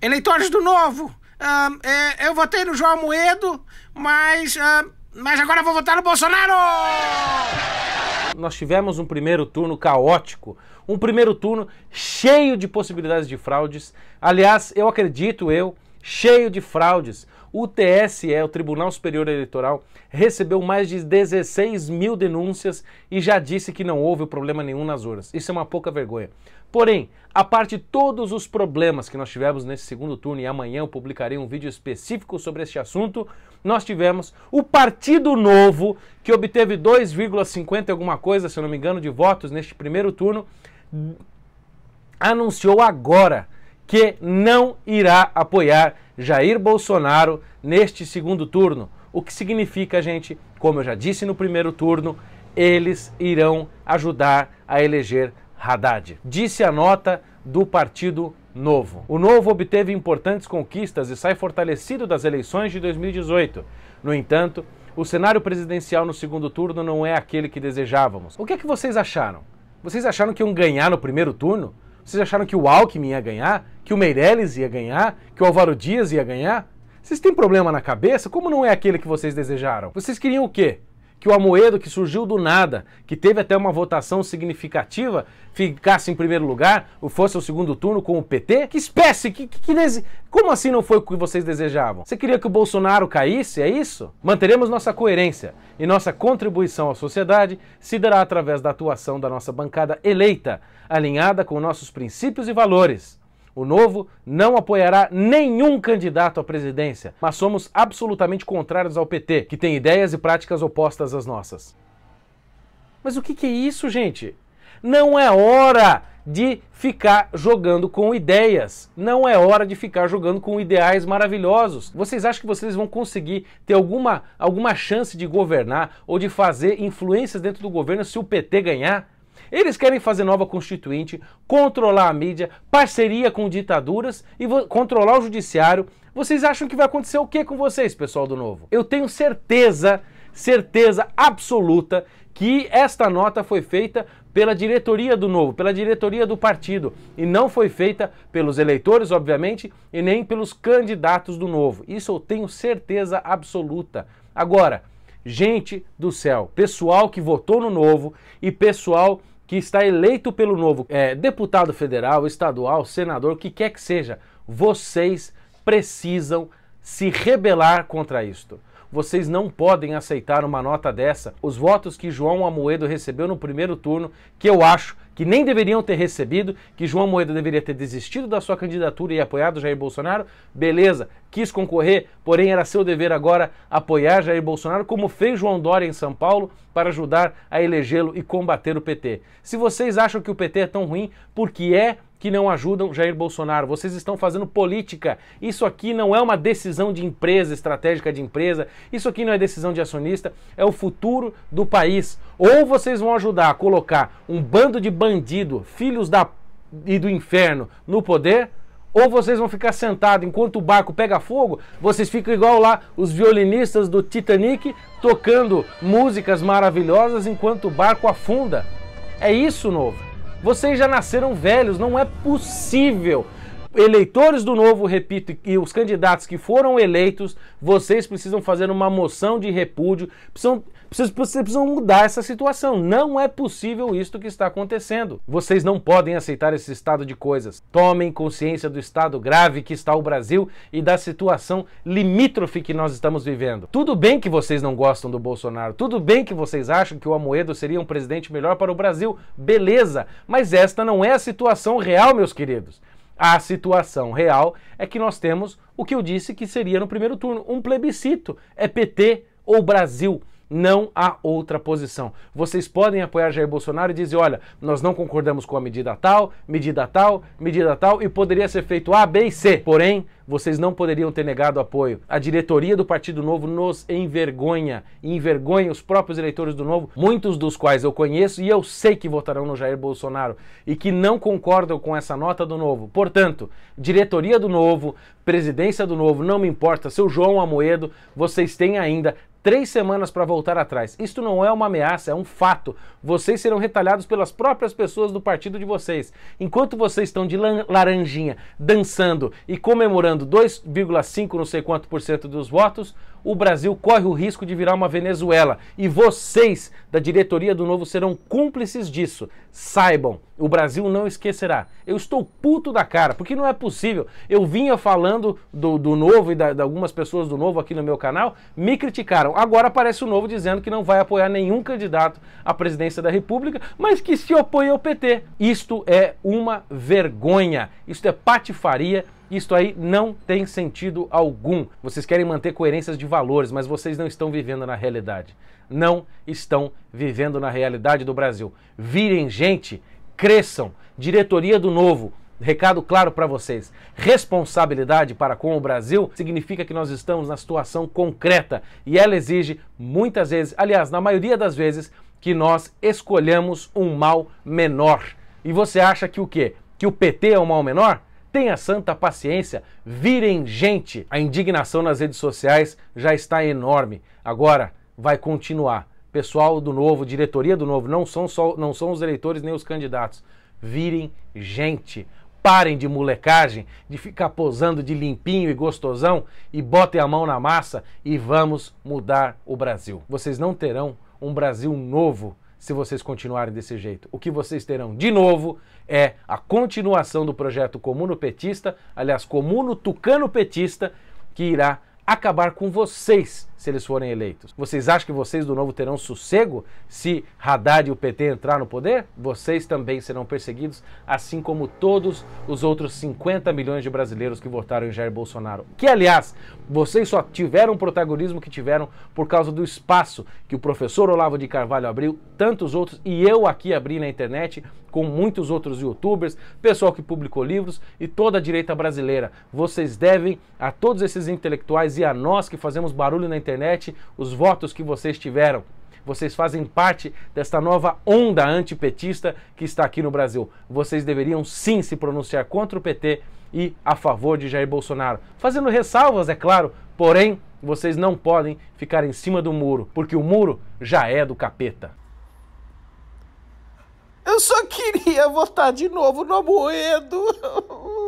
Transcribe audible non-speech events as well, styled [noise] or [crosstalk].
eleitores do Novo. Uh, é, eu votei no João Moedo, mas, uh, mas agora vou votar no Bolsonaro! Nós tivemos um primeiro turno caótico, um primeiro turno cheio de possibilidades de fraudes. Aliás, eu acredito, eu cheio de fraudes. O TSE, o Tribunal Superior Eleitoral, recebeu mais de 16 mil denúncias e já disse que não houve problema nenhum nas urnas. Isso é uma pouca vergonha. Porém, a parte de todos os problemas que nós tivemos nesse segundo turno, e amanhã eu publicarei um vídeo específico sobre este assunto, nós tivemos o Partido Novo, que obteve 2,50 alguma coisa, se eu não me engano, de votos neste primeiro turno, anunciou agora que não irá apoiar Jair Bolsonaro neste segundo turno. O que significa, gente, como eu já disse no primeiro turno, eles irão ajudar a eleger Haddad. Disse a nota do Partido Novo. O Novo obteve importantes conquistas e sai fortalecido das eleições de 2018. No entanto, o cenário presidencial no segundo turno não é aquele que desejávamos. O que é que vocês acharam? Vocês acharam que iam ganhar no primeiro turno? Vocês acharam que o Alckmin ia ganhar? Que o Meirelles ia ganhar? Que o Álvaro Dias ia ganhar? Vocês têm problema na cabeça? Como não é aquele que vocês desejaram? Vocês queriam o quê? que o Amoedo, que surgiu do nada, que teve até uma votação significativa, ficasse em primeiro lugar, ou fosse ao segundo turno com o PT? Que espécie, que, que, que dese... como assim não foi o que vocês desejavam? Você queria que o Bolsonaro caísse, é isso? Manteremos nossa coerência e nossa contribuição à sociedade se dará através da atuação da nossa bancada eleita, alinhada com nossos princípios e valores. O Novo não apoiará nenhum candidato à presidência, mas somos absolutamente contrários ao PT, que tem ideias e práticas opostas às nossas. Mas o que, é isso, gente? Não é hora de ficar jogando com ideias. Não é hora de ficar jogando com ideais maravilhosos. Vocês acham que vocês vão conseguir ter alguma, alguma chance de governar ou de fazer influências dentro do governo se o PT ganhar? Eles querem fazer nova constituinte, controlar a mídia, parceria com ditaduras e controlar o judiciário. Vocês acham que vai acontecer o que com vocês, pessoal do Novo? Eu tenho certeza, certeza absoluta que esta nota foi feita pela diretoria do Novo, pela diretoria do partido, e não foi feita pelos eleitores, obviamente, e nem pelos candidatos do Novo. Isso eu tenho certeza absoluta. Agora, gente do céu, pessoal que votou no novo e pessoal que está eleito pelo novo é, deputado federal, estadual, senador, o que quer que seja, vocês precisam se rebelar contra isto. Vocês não podem aceitar uma nota dessa. Os votos que João Amoedo recebeu no primeiro turno, que eu acho que nem deveriam ter recebido, que João Moeda deveria ter desistido da sua candidatura e apoiado Jair Bolsonaro. Beleza, quis concorrer, porém era seu dever agora apoiar Jair Bolsonaro, como fez João Dória em São Paulo, para ajudar a elegê-lo e combater o PT. Se vocês acham que o PT é tão ruim, porque é que não ajudam Jair Bolsonaro. Vocês estão fazendo política. Isso aqui não é uma decisão de empresa, estratégica de empresa. Isso aqui não é decisão de acionista. É o futuro do país. Ou vocês vão ajudar a colocar um bando de bandido, filhos da e do inferno no poder, ou vocês vão ficar sentados enquanto o barco pega fogo, vocês ficam igual lá os violinistas do Titanic tocando músicas maravilhosas enquanto o barco afunda. É isso novo. Vocês já nasceram velhos, não é possível eleitores do novo, repito, e os candidatos que foram eleitos, vocês precisam fazer uma moção de repúdio, precisam, precisam, precisam mudar essa situação. Não é possível isto que está acontecendo. Vocês não podem aceitar esse estado de coisas. Tomem consciência do estado grave que está o Brasil e da situação limítrofe que nós estamos vivendo. Tudo bem que vocês não gostam do Bolsonaro, tudo bem que vocês acham que o Amoedo seria um presidente melhor para o Brasil, beleza, mas esta não é a situação real, meus queridos. A situação real é que nós temos o que eu disse que seria no primeiro turno, um plebiscito. É PT ou Brasil. Não há outra posição. Vocês podem apoiar Jair Bolsonaro e dizer: olha, nós não concordamos com a medida tal, medida tal, medida tal, e poderia ser feito A, B e C. Porém, vocês não poderiam ter negado apoio. A diretoria do Partido Novo nos envergonha envergonha os próprios eleitores do Novo, muitos dos quais eu conheço e eu sei que votarão no Jair Bolsonaro e que não concordam com essa nota do Novo. Portanto, diretoria do Novo, presidência do Novo, não me importa, seu João Amoedo, vocês têm ainda três semanas para voltar atrás. Isto não é uma ameaça, é um fato. Vocês serão retalhados pelas próprias pessoas do partido de vocês. Enquanto vocês estão de laranjinha, dançando e comemorando 2,5 não sei quanto por cento dos votos, o Brasil corre o risco de virar uma Venezuela. E vocês da diretoria do Novo serão cúmplices disso. Saibam, o Brasil não esquecerá. Eu estou puto da cara, porque não é possível. Eu vinha falando do, do Novo e da, de algumas pessoas do Novo aqui no meu canal, me criticaram. Agora aparece o Novo dizendo que não vai apoiar nenhum candidato à presidência da República, mas que se opõe ao PT. Isto é uma vergonha. Isto é patifaria isto aí não tem sentido algum. Vocês querem manter coerências de valores, mas vocês não estão vivendo na realidade. Não estão vivendo na realidade do Brasil. Virem gente, cresçam. Diretoria do Novo, Recado claro para vocês: responsabilidade para com o Brasil significa que nós estamos na situação concreta e ela exige muitas vezes, aliás, na maioria das vezes, que nós escolhamos um mal menor. E você acha que o quê? Que o PT é o mal menor? Tenha santa paciência, virem gente. A indignação nas redes sociais já está enorme. Agora vai continuar. Pessoal do Novo, diretoria do Novo, não são, só, não são os eleitores nem os candidatos. Virem gente. Parem de molecagem, de ficar posando de limpinho e gostosão e botem a mão na massa e vamos mudar o Brasil. Vocês não terão um Brasil novo se vocês continuarem desse jeito. O que vocês terão de novo é a continuação do projeto Comuno Petista, aliás, Comuno Tucano Petista, que irá acabar com vocês se eles forem eleitos? Vocês acham que vocês do novo terão sossego se Haddad e o PT entrar no poder? Vocês também serão perseguidos, assim como todos os outros 50 milhões de brasileiros que votaram em Jair Bolsonaro. Que, aliás, vocês só tiveram o protagonismo que tiveram por causa do espaço que o professor Olavo de Carvalho abriu, tantos outros, e eu aqui abri na internet com muitos outros youtubers, pessoal que publicou livros e toda a direita brasileira. Vocês devem a todos esses intelectuais e a nós que fazemos barulho na internet internet os votos que vocês tiveram. Vocês fazem parte desta nova onda antipetista que está aqui no Brasil. Vocês deveriam sim se pronunciar contra o PT e a favor de Jair Bolsonaro. Fazendo ressalvas, é claro, porém, vocês não podem ficar em cima do muro, porque o muro já é do capeta. Eu só queria votar de novo no Amoedo. [laughs]